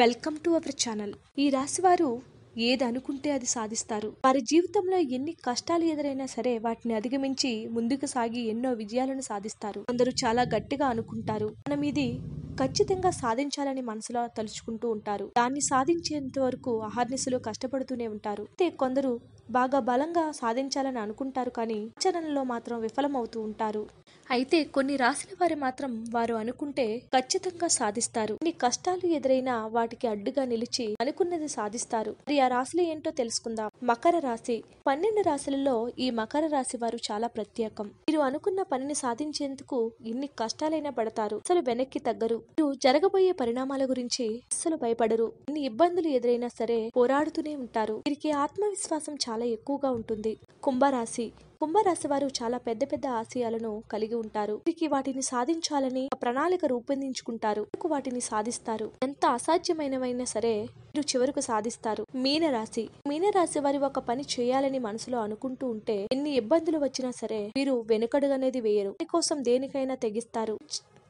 welcome to our channel ఈ రాశివారు ఏది అనుకుంటే అది సాధిస్తారు వారి జీవితంలో ఎన్ని కష్టాలు ఎదురైనా సరే వాటిని అధిగమించి ముందుకు సాగి ఎన్నో విజయాలను సాధిస్తారు అందరూ చాలా గట్టిగా అనుకుంటారు మనం ఇది ఖచ్చితంగా సాధించాలని మనసులో తలుచుకుంటూ ఉంటారు దాన్ని సాధించేంత వరకు అహర్నిశలు కష్టపడుతూనే ఉంటారు అయితే కొందరు బాగా బలంగా సాధించాలని అనుకుంటారు కానీ ఆచరణలో మాత్రం విఫలమవుతూ ఉంటారు అయితే కొన్ని రాసిన వారు మాత్రం వారు అనుకుంటే ఖచ్చితంగా సాధిస్తారు కొన్ని కష్టాలు ఎదురైనా వాటికి అడ్డుగా నిలిచి అనుకున్నది సాధిస్తారు మరి ఆ రాశులు ఏంటో తెలుసుకుందాం మకర రాశి పన్నెండు రాశులలో ఈ మకర రాశి వారు చాలా ప్రత్యేకం మీరు అనుకున్న పనిని సాధించేందుకు ఇన్ని కష్టాలైనా పడతారు అసలు వెనక్కి తగ్గరు మీరు జరగబోయే పరిణామాల గురించి అస్సలు భయపడరు ఎన్ని ఇబ్బందులు ఎదురైనా సరే పోరాడుతూనే ఉంటారు వీరికి ఆత్మవిశ్వాసం చాలా ఎక్కువగా ఉంటుంది కుంభరాశి కుంభరాశి వారు చాలా పెద్ద పెద్ద ఆశయాలను కలిగి ఉంటారు వీరికి వాటిని సాధించాలని ప్రణాళిక రూపొందించుకుంటారు వాటిని సాధిస్తారు ఎంత అసాధ్యమైనవైనా సరే మీరు చివరకు సాధిస్తారు మీనరాశి మీనరాశి వారి ఒక పని చేయాలని మనసులో అనుకుంటూ ఉంటే ఎన్ని ఇబ్బందులు వచ్చినా సరే మీరు వెనుకడుగనేది వేయరు కోసం దేనికైనా తెగిస్తారు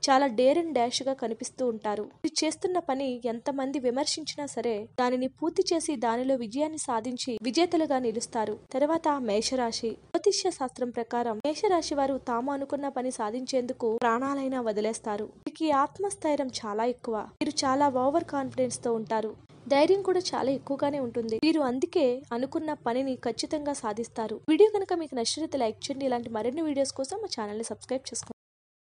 చాలా డేర్ అండ్ గా కనిపిస్తూ ఉంటారు ఇది చేస్తున్న పని ఎంతమంది విమర్శించినా సరే దానిని పూర్తి చేసి దానిలో విజయాన్ని సాధించి విజేతలుగా నిలుస్తారు తర్వాత మేషరాశి జ్యోతిష్య శాస్త్రం ప్రకారం మేషరాశి వారు తాము అనుకున్న పని సాధించేందుకు ప్రాణాలైనా వదిలేస్తారు వీరికి ఆత్మస్థైర్యం చాలా ఎక్కువ వీరు చాలా ఓవర్ కాన్ఫిడెన్స్ తో ఉంటారు ధైర్యం కూడా చాలా ఎక్కువగానే ఉంటుంది వీరు అందుకే అనుకున్న పనిని ఖచ్చితంగా సాధిస్తారు వీడియో కనుక మీకు నచ్చినట్లయితే లైక్ చేయండి ఇలాంటి మరిన్ని వీడియోస్ కోసం మా ఛానల్ని సబ్స్క్రైబ్ చేసుకోండి